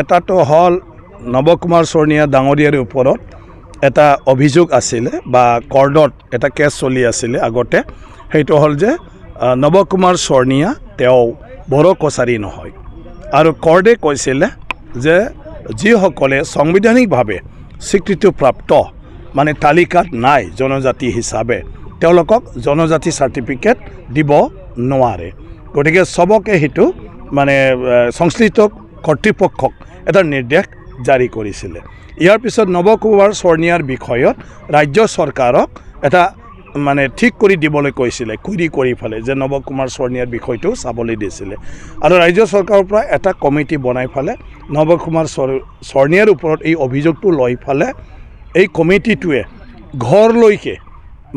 এটাটো হ'ল নৱকুমাৰ স্বৰ্ণীয়া ডাঙৰীয়াৰ ওপৰত এটা অভিযোগ আছিলে বা কৰ্ণত এটা কেছ চলি আছিলে আগতে সেইটো হ'ল যে নৱকুমাৰ স্বৰ্ণীয়া তেওঁ বড়ো কছাৰী নহয় আৰু কৰ্ণে কৈছিলে যে যিসকলে সাংবিধানিকভাৱে স্বীকৃতিপ্ৰাপ্ত মানে তালিকাত নাই জনজাতি হিচাপে তেওঁলোকক জনজাতি চাৰ্টিফিকেট দিব নোৱাৰে গতিকে চবকে সেইটো মানে সংশ্লিষ্ট কৰ্তৃপক্ষক এটা নিৰ্দেশ জাৰি কৰিছিলে ইয়াৰ পিছত নৱ কুমাৰ স্বৰ্ণিয়াৰ বিষয়ত ৰাজ্য চৰকাৰক এটা মানে ঠিক কৰি দিবলৈ কৈছিলে কুৰি কৰি পেলাই যে নৱ কুমাৰ স্বৰ্ণিয়াৰ বিষয়টো চাবলৈ দিছিলে আৰু ৰাজ্য চৰকাৰৰ পৰা এটা কমিটি বনাই পেলাই নৱ কুমাৰ স্বৰ্ণিয়াৰ ওপৰত এই অভিযোগটো লৈ পেলাই এই কমিটিটোৱে ঘৰলৈকে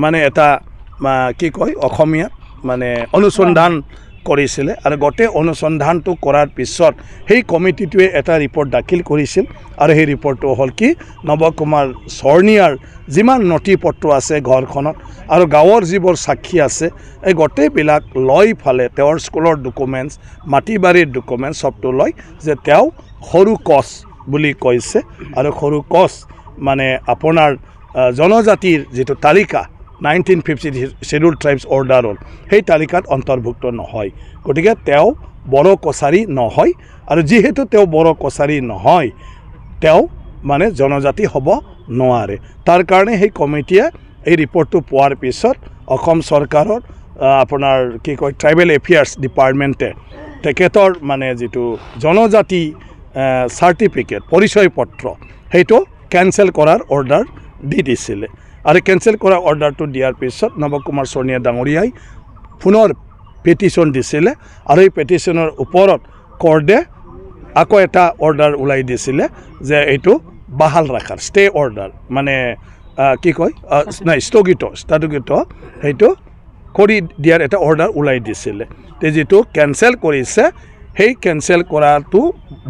মানে এটা কি কয় অসমীয়া মানে অনুসন্ধান কৰিছিলে আৰু গোটেই অনুসন্ধানটো কৰাৰ পিছত সেই কমিটিটোৱে এটা ৰিপৰ্ট দাখিল কৰিছিল আৰু সেই ৰিপৰ্টটো হ'ল কি নৱ কুমাৰ স্বৰ্ণীয়াৰ যিমান নথি পত্ৰ আছে ঘৰখনত আৰু গাঁৱৰ যিবোৰ সাক্ষী আছে এই গোটেইবিলাক লৈ ফালে তেওঁৰ স্কুলৰ ডকুমেণ্টছ মাটি বাৰীৰ ডকুমেণ্টছ সবটো লয় যে তেওঁ সৰু কচ বুলি কৈছে আৰু সৰু কচ মানে আপোনাৰ জনজাতিৰ যিটো তালিকা নাইনটিন ফিফটি শ্বেডুল ট্ৰাইবছ অৰ্ডাৰত সেই তালিকাত অন্তৰ্ভুক্ত নহয় গতিকে তেওঁ বড়ো কছাৰী নহয় আৰু যিহেতু তেওঁ বড়ো কছাৰী নহয় তেওঁ মানে জনজাতি হ'ব নোৱাৰে তাৰ কাৰণে সেই কমিটিয়ে এই ৰিপৰ্টটো পোৱাৰ পিছত অসম চৰকাৰৰ আপোনাৰ কি কয় ট্ৰাইবেল এফেয়াৰ্ছ ডিপাৰ্টমেণ্টে তেখেতৰ মানে যিটো জনজাতি চাৰ্টিফিকেট পৰিচয় পত্ৰ সেইটো কেনচেল কৰাৰ অৰ্ডাৰ দি দিছিলে আৰু কেঞ্চেল কৰা অৰ্ডাৰটো দিয়াৰ পিছত নৱ কুমাৰ সোণীয়া ডাঙৰীয়াই পুনৰ পেটিশ্যন দিছিলে আৰু এই পেটিশ্যনৰ ওপৰত কৰ্ডে আকৌ এটা অৰ্ডাৰ ওলাই দিছিলে যে এইটো বাহাল ৰখাৰ ষ্টে অৰ্ডাৰ মানে কি কয় নাই স্থগিত স্থগিত সেইটো কৰি দিয়াৰ এটা অৰ্ডাৰ ওলাই দিছিলে তে যিটো কেঞ্চেল কৰিছে সেই কেঞ্চেল কৰাটো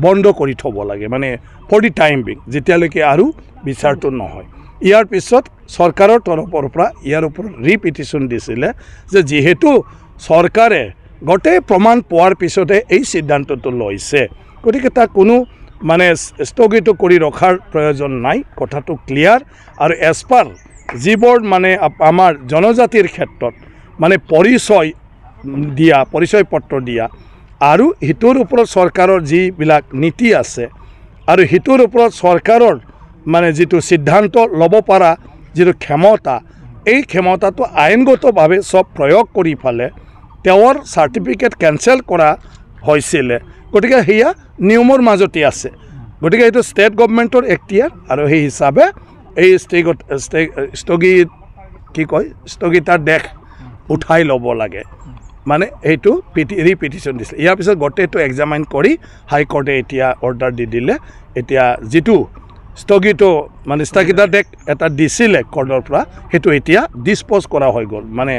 বন্ধ কৰি থ'ব লাগে মানে ফৰ দি টাইম বিং যেতিয়ালৈকে আৰু বিচাৰটো নহয় ইয়াৰ পিছত চৰকাৰৰ তৰফৰ পৰা ইয়াৰ ওপৰত ৰি পিটিশ্যন দিছিলে যে যিহেতু চৰকাৰে গোটেই প্ৰমাণ পোৱাৰ পিছতে এই সিদ্ধান্তটো লৈছে গতিকে তাক কোনো মানে স্থগিত কৰি ৰখাৰ প্ৰয়োজন নাই কথাটো ক্লিয়াৰ আৰু এজ পাৰ যিবোৰ মানে আমাৰ জনজাতিৰ ক্ষেত্ৰত মানে পৰিচয় দিয়া পৰিচয় পত্ৰ দিয়া আৰু সিটোৰ ওপৰত চৰকাৰৰ যিবিলাক নীতি আছে আৰু সিটোৰ ওপৰত চৰকাৰৰ মানে যিটো সিদ্ধান্ত ল'ব পৰা যিটো ক্ষমতা এই ক্ষমতাটো আইনগতভাৱে চব প্ৰয়োগ কৰি পেলাই তেওঁৰ চাৰ্টিফিকেট কেঞ্চেল কৰা হৈছিলে গতিকে সেয়া নিয়মৰ মাজতে আছে গতিকে এইটো ষ্টেট গভমেণ্টৰ এক্তিয়াৰ আৰু সেই হিচাপে এই ষ্টেগত স্থগিত কি কয় স্থগিতাৰ দেশ উঠাই ল'ব লাগে মানে এইটো পিটি ৰি পিটিশ্যন দিছিলে ইয়াৰ পিছত গোটেইটো এক্সামাইন কৰি হাইকৰ্টে এতিয়া অৰ্ডাৰ দি দিলে এতিয়া যিটো স্থগিত মানে স্থগিতাদেশ এটা দিছিলে কৰ্ডৰ পৰা সেইটো এতিয়া ডিছপ'জ কৰা হৈ গ'ল মানে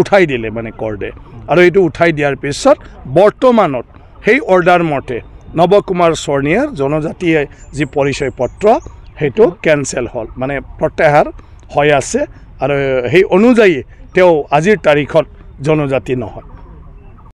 উঠাই দিলে মানে কৰ্ডে আৰু এইটো উঠাই দিয়াৰ পিছত বৰ্তমানত সেই অৰ্ডাৰ মতে নৱ কুমাৰ স্বৰ্ণীয়াৰ জনজাতিয়ে যি পৰিচয় পত্ৰ সেইটো কেঞ্চেল হ'ল মানে প্ৰত্যাহাৰ হৈ আছে আৰু সেই অনুযায়ী তেওঁ আজিৰ তাৰিখত জনজাতি নহয়